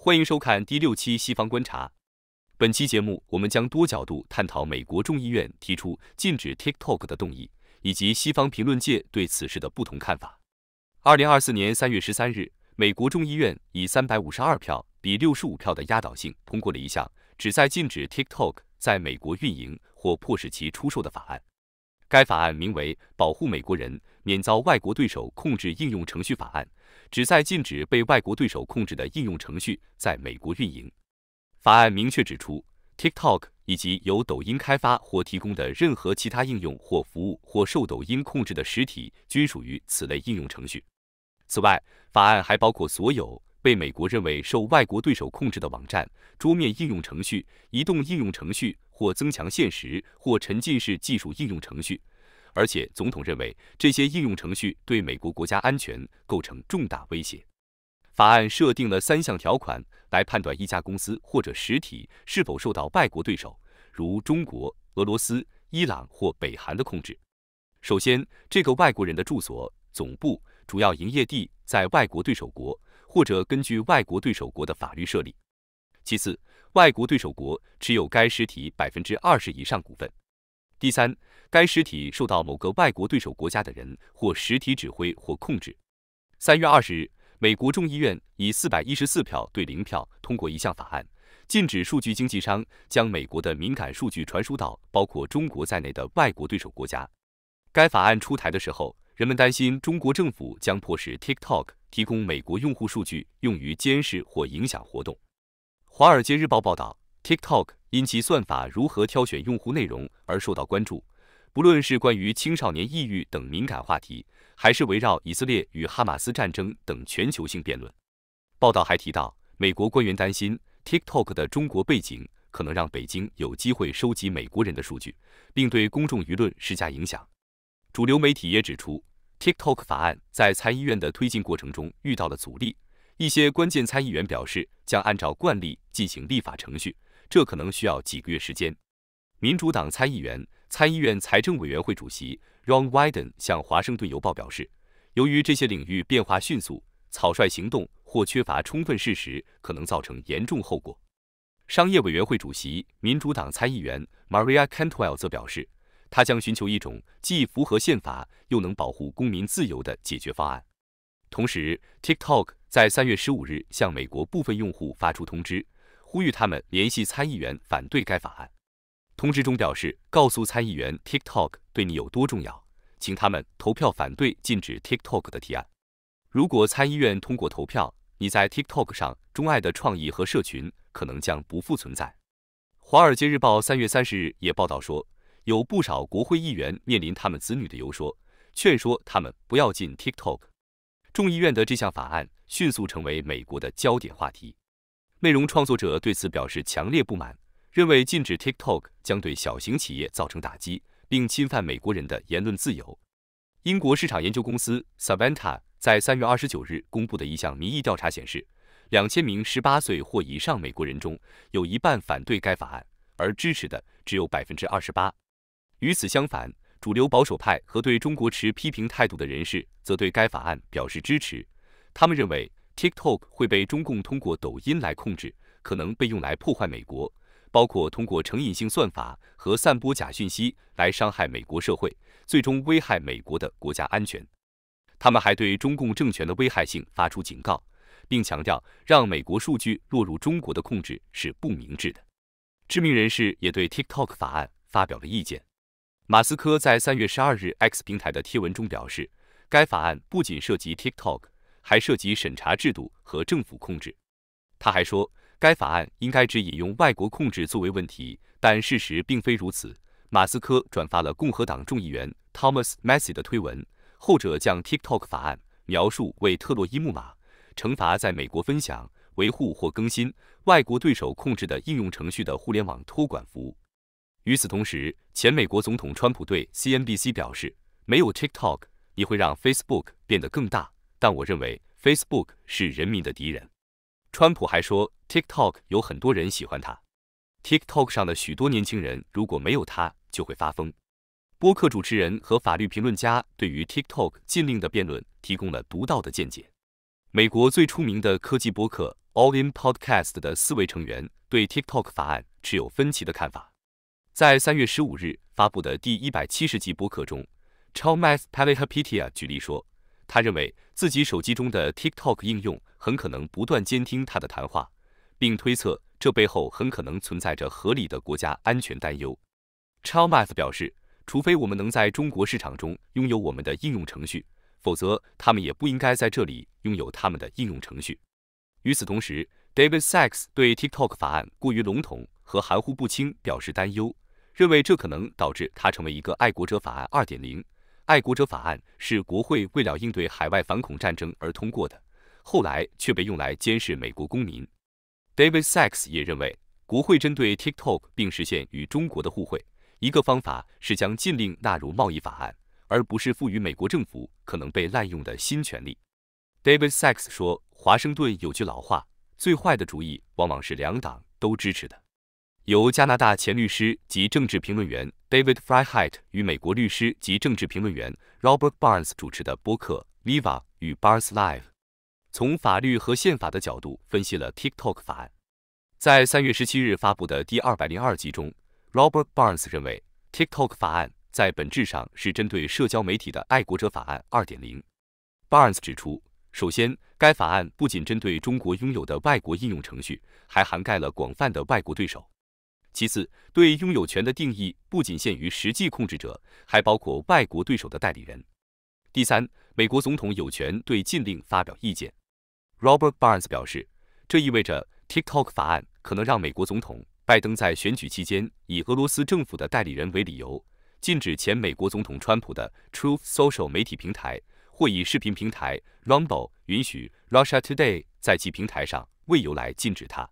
欢迎收看第六期《西方观察》。本期节目，我们将多角度探讨美国众议院提出禁止 TikTok 的动议，以及西方评论界对此事的不同看法。二零二四年三月十三日，美国众议院以三百五十二票比六十五票的压倒性通过了一项旨在禁止 TikTok 在美国运营或迫使其出售的法案。该法案名为《保护美国人免遭外国对手控制应用程序法案》，旨在禁止被外国对手控制的应用程序在美国运营。法案明确指出，TikTok 以及由抖音开发或提供的任何其他应用或服务，或受抖音控制的实体，均属于此类应用程序。此外，法案还包括所有被美国认为受外国对手控制的网站、桌面应用程序、移动应用程序。或增强现实或沉浸式技术应用程序，而且总统认为这些应用程序对美国国家安全构成重大威胁。法案设定了三项条款来判断一家公司或者实体是否受到外国对手，如中国、俄罗斯、伊朗或北韩的控制。首先，这个外国人的住所、总部、主要营业地在外国对手国，或者根据外国对手国的法律设立。其次，外国对手国持有该实体百分之二十以上股份。第三，该实体受到某个外国对手国家的人或实体指挥或控制。三月二十日，美国众议院以四百一十四票对零票通过一项法案，禁止数据经纪商将美国的敏感数据传输到包括中国在内的外国对手国家。该法案出台的时候，人们担心中国政府将迫使 TikTok 提供美国用户数据用于监视或影响活动。华尔街日报报道，TikTok 因其算法如何挑选用户内容而受到关注。不论是关于青少年抑郁等敏感话题，还是围绕以色列与哈马斯战争等全球性辩论，报道还提到，美国官员担心 TikTok 的中国背景可能让北京有机会收集美国人的数据，并对公众舆论施加影响。主流媒体也指出，TikTok 法案在参议院的推进过程中遇到了阻力。一些关键参议员表示，将按照惯例进行立法程序，这可能需要几个月时间。民主党参议员、参议院财政委员会主席 Ron Wyden 向《华盛顿邮报》表示，由于这些领域变化迅速，草率行动或缺乏充分事实可能造成严重后果。商业委员会主席、民主党参议员 Maria Cantwell 则表示，他将寻求一种既符合宪法又能保护公民自由的解决方案。同时，TikTok。在三月十五日向美国部分用户发出通知，呼吁他们联系参议员反对该法案。通知中表示，告诉参议员 TikTok 对你有多重要，请他们投票反对禁止 TikTok 的提案。如果参议院通过投票，你在 TikTok 上钟爱的创意和社群可能将不复存在。《华尔街日报》三月三十日也报道说，有不少国会议员面临他们子女的游说，劝说他们不要进 TikTok。众议院的这项法案。迅速成为美国的焦点话题。内容创作者对此表示强烈不满，认为禁止 TikTok 将对小型企业造成打击，并侵犯美国人的言论自由。英国市场研究公司 Savanta 在三月二十九日公布的一项民意调查显示，两千名十八岁或以上美国人中有一半反对该法案，而支持的只有百分之二十八。与此相反，主流保守派和对中国持批评态度的人士则对该法案表示支持。他们认为 TikTok 会被中共通过抖音来控制，可能被用来破坏美国，包括通过成瘾性算法和散播假信息来伤害美国社会，最终危害美国的国家安全。他们还对中共政权的危害性发出警告，并强调让美国数据落入中国的控制是不明智的。知名人士也对 TikTok 法案发表了意见。马斯克在三月十二日 X 平台的帖文中表示，该法案不仅涉及 TikTok。还涉及审查制度和政府控制。他还说，该法案应该只引用外国控制作为问题，但事实并非如此。马斯克转发了共和党众议员 Thomas Massie 的推文，后者将 TikTok 法案描述为特洛伊木马，惩罚在美国分享、维护或更新外国对手控制的应用程序的互联网托管服务。与此同时，前美国总统川普对 CNBC 表示，没有 TikTok，你会让 Facebook 变得更大。但我认为 Facebook 是人民的敌人。川普还说 TikTok 有很多人喜欢它，TikTok 上的许多年轻人如果没有它就会发疯。播客主持人和法律评论家对于 TikTok 禁令的辩论提供了独到的见解。美国最出名的科技播客 All In Podcast 的四位成员对 TikTok 法案持有分歧的看法。在三月十五日发布的第一百七十集播客中，Chomath p a l i h a p i t i a 举例说。他认为自己手机中的 TikTok 应用很可能不断监听他的谈话，并推测这背后很可能存在着合理的国家安全担忧。Chalmers 表示，除非我们能在中国市场中拥有我们的应用程序，否则他们也不应该在这里拥有他们的应用程序。与此同时，David Sachs 对 TikTok 法案过于笼统和含糊不清表示担忧，认为这可能导致它成为一个爱国者法案二点零。爱国者法案是国会为了应对海外反恐战争而通过的，后来却被用来监视美国公民。David Sachs 也认为，国会针对 TikTok 并实现与中国的互惠，一个方法是将禁令纳入贸易法案，而不是赋予美国政府可能被滥用的新权利。David Sachs 说：“华盛顿有句老话，最坏的主意往往是两党都支持的。”由加拿大前律师及政治评论员 David f r y h i t 与美国律师及政治评论员 Robert Barnes 主持的播客《Viva》与《Barnes Live》，从法律和宪法的角度分析了 TikTok 法案。在三月十七日发布的第二百零二集中，Robert Barnes 认为 TikTok 法案在本质上是针对社交媒体的《爱国者法案》二点零。Barnes 指出，首先，该法案不仅针对中国拥有的外国应用程序，还涵盖了广泛的外国对手。其次，对拥有权的定义不仅限于实际控制者，还包括外国对手的代理人。第三，美国总统有权对禁令发表意见。Robert Barnes 表示，这意味着 TikTok 法案可能让美国总统拜登在选举期间以俄罗斯政府的代理人为理由，禁止前美国总统川普的 Truth Social 媒体平台，或以视频平台 Rumble 允许 Russia Today 在其平台上为由来禁止他。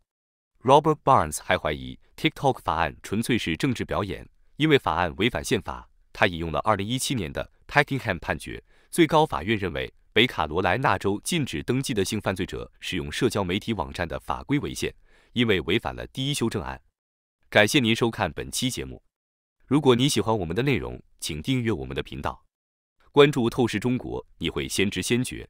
Robert Barnes 还怀疑 TikTok 法案纯粹是政治表演，因为法案违反宪法。他引用了2017年的 Packingham 判决，最高法院认为北卡罗来纳州禁止登记的性犯罪者使用社交媒体网站的法规违宪，因为违反了第一修正案。感谢您收看本期节目。如果你喜欢我们的内容，请订阅我们的频道，关注透视中国，你会先知先觉。